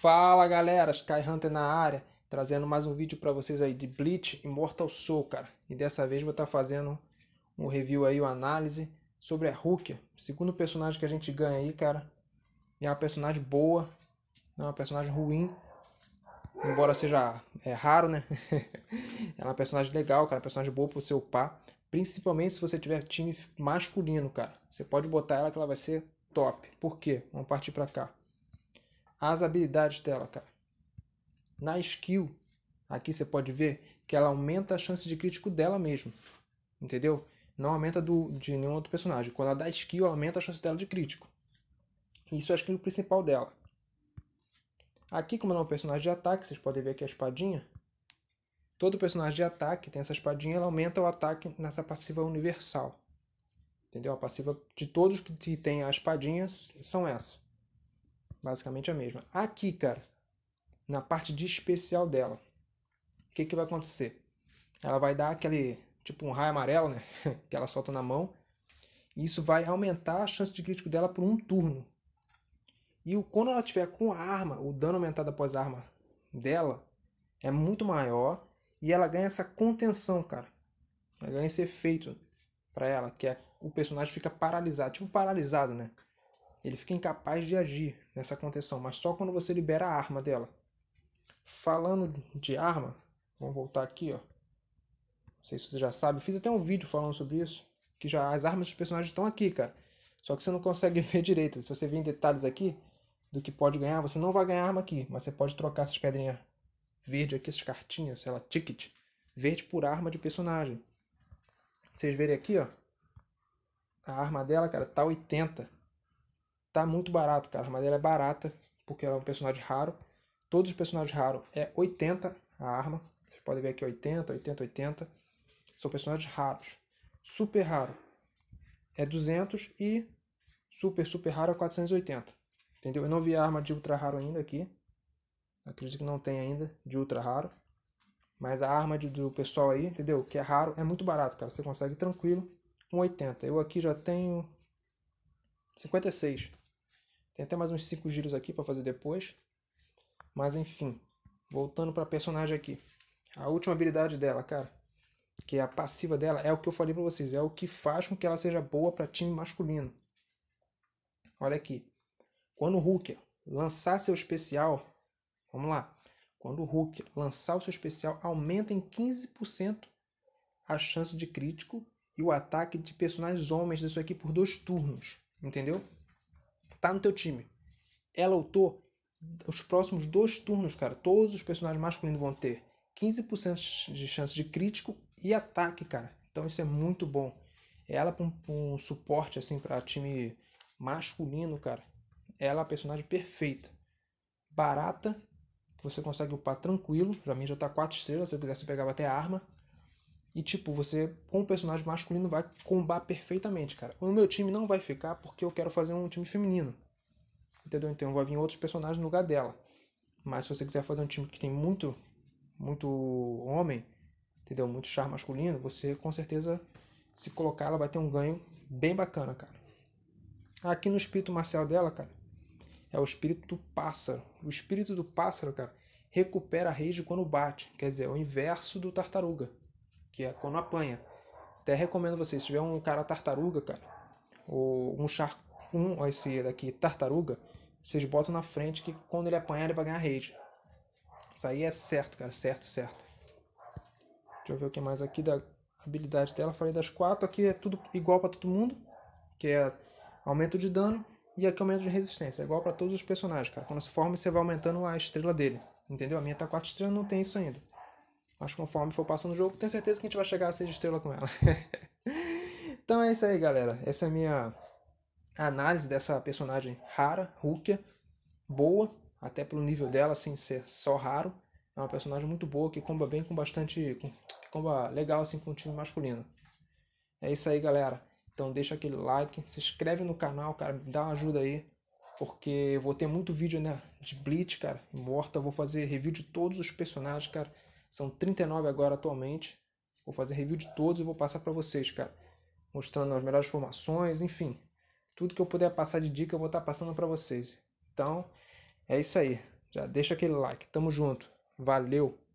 Fala galera, Sky Hunter na área, trazendo mais um vídeo para vocês aí de Bleach Immortal Soul, cara. E dessa vez vou estar tá fazendo um review aí, uma análise sobre a Rukia, segundo personagem que a gente ganha aí, cara. E é uma personagem boa, não é uma personagem ruim, embora seja é, raro, né? ela é uma personagem legal, cara, uma personagem boa pro seu pá, principalmente se você tiver time masculino, cara. Você pode botar ela que ela vai ser top. Por quê? Vamos partir para cá as habilidades dela, cara. Na skill, aqui você pode ver que ela aumenta a chance de crítico dela mesmo. Entendeu? Não aumenta do, de nenhum outro personagem. Quando ela dá skill, ela aumenta a chance dela de crítico. Isso é a skill principal dela. Aqui, como ela é um personagem de ataque, vocês podem ver aqui a espadinha. Todo personagem de ataque tem essa espadinha, ela aumenta o ataque nessa passiva universal. Entendeu? A passiva de todos que tem a espadinha são essas basicamente a mesma. Aqui, cara, na parte de especial dela, o que, que vai acontecer? Ela vai dar aquele, tipo um raio amarelo, né? que ela solta na mão. E isso vai aumentar a chance de crítico dela por um turno. E quando ela tiver com a arma, o dano aumentado após a arma dela é muito maior. E ela ganha essa contenção, cara. Ela ganha esse efeito para ela, que é o personagem fica paralisado, tipo paralisado, né? Ele fica incapaz de agir nessa contenção, mas só quando você libera a arma dela. Falando de arma, vamos voltar aqui, ó. Não sei se você já sabe, eu fiz até um vídeo falando sobre isso, que já as armas dos personagens estão aqui, cara. Só que você não consegue ver direito. Se você vir em detalhes aqui do que pode ganhar, você não vai ganhar arma aqui, mas você pode trocar essas pedrinhas verde aqui, essas cartinhas, sei lá, ticket, verde por arma de personagem. Vocês verem aqui, ó. A arma dela, cara, tá 80. Tá muito barato, cara. A armadilha é barata, porque ela é um personagem raro. Todos os personagens raros é 80 a arma. Vocês podem ver aqui 80, 80, 80. São personagens raros. Super raro é 200 e super, super raro é 480. Entendeu? Eu não vi arma de ultra raro ainda aqui. Acredito que não tem ainda de ultra raro. Mas a arma de, do pessoal aí, entendeu? Que é raro, é muito barato, cara. Você consegue tranquilo com 80. Eu aqui já tenho 56. Tem até mais uns 5 giros aqui para fazer depois. Mas enfim, voltando para a personagem aqui. A última habilidade dela, cara, que é a passiva dela, é o que eu falei para vocês, é o que faz com que ela seja boa para time masculino. Olha aqui. Quando o Hulk lançar seu especial, vamos lá. Quando o Hulk lançar o seu especial, aumenta em 15% a chance de crítico e o ataque de personagens homens da sua equipe por dois turnos, entendeu? Tá no teu time. Ela lutou os próximos dois turnos, cara. Todos os personagens masculinos vão ter 15% de chance de crítico e ataque, cara. Então isso é muito bom. É ela com um, um suporte assim para time masculino, cara. Ela é a personagem perfeita. Barata, que você consegue upar tranquilo. Pra mim já tá 4 estrelas. Se eu quisesse, eu pegava até a arma. E, tipo, você, com um personagem masculino, vai combar perfeitamente, cara. O meu time não vai ficar porque eu quero fazer um time feminino. Entendeu? Então vai vir outros personagens no lugar dela. Mas se você quiser fazer um time que tem muito, muito homem, entendeu? Muito charme masculino, você com certeza, se colocar, ela vai ter um ganho bem bacana, cara. Aqui no espírito marcial dela, cara, é o espírito do pássaro. O espírito do pássaro, cara, recupera a rage quando bate. Quer dizer, é o inverso do tartaruga que é quando apanha. Até recomendo vocês, se tiver um cara tartaruga, cara, ou um charco, um, esse daqui, tartaruga, vocês botam na frente que quando ele apanhar ele vai ganhar raid. Isso aí é certo, cara, certo, certo. Deixa eu ver o que mais aqui da habilidade dela. Falei das quatro, aqui é tudo igual para todo mundo, que é aumento de dano e aqui aumento de resistência. É igual para todos os personagens, cara. Quando você forma, você vai aumentando a estrela dele, entendeu? A minha tá quatro estrelas, não tem isso ainda. Acho conforme for passando o jogo, tenho certeza que a gente vai chegar a 6 estrelas com ela. então é isso aí, galera. Essa é a minha análise dessa personagem rara, Rukia. Boa, até pelo nível dela, assim, ser só raro. É uma personagem muito boa, que comba bem com bastante... Com, que comba legal, assim, com o time masculino. É isso aí, galera. Então deixa aquele like, se inscreve no canal, cara, dá uma ajuda aí. Porque eu vou ter muito vídeo, né, de Bleach, cara, morta. Vou fazer review de todos os personagens, cara. São 39 agora atualmente. Vou fazer review de todos e vou passar para vocês, cara. Mostrando as melhores formações, enfim. Tudo que eu puder passar de dica eu vou estar tá passando para vocês. Então, é isso aí. Já deixa aquele like. Tamo junto. Valeu!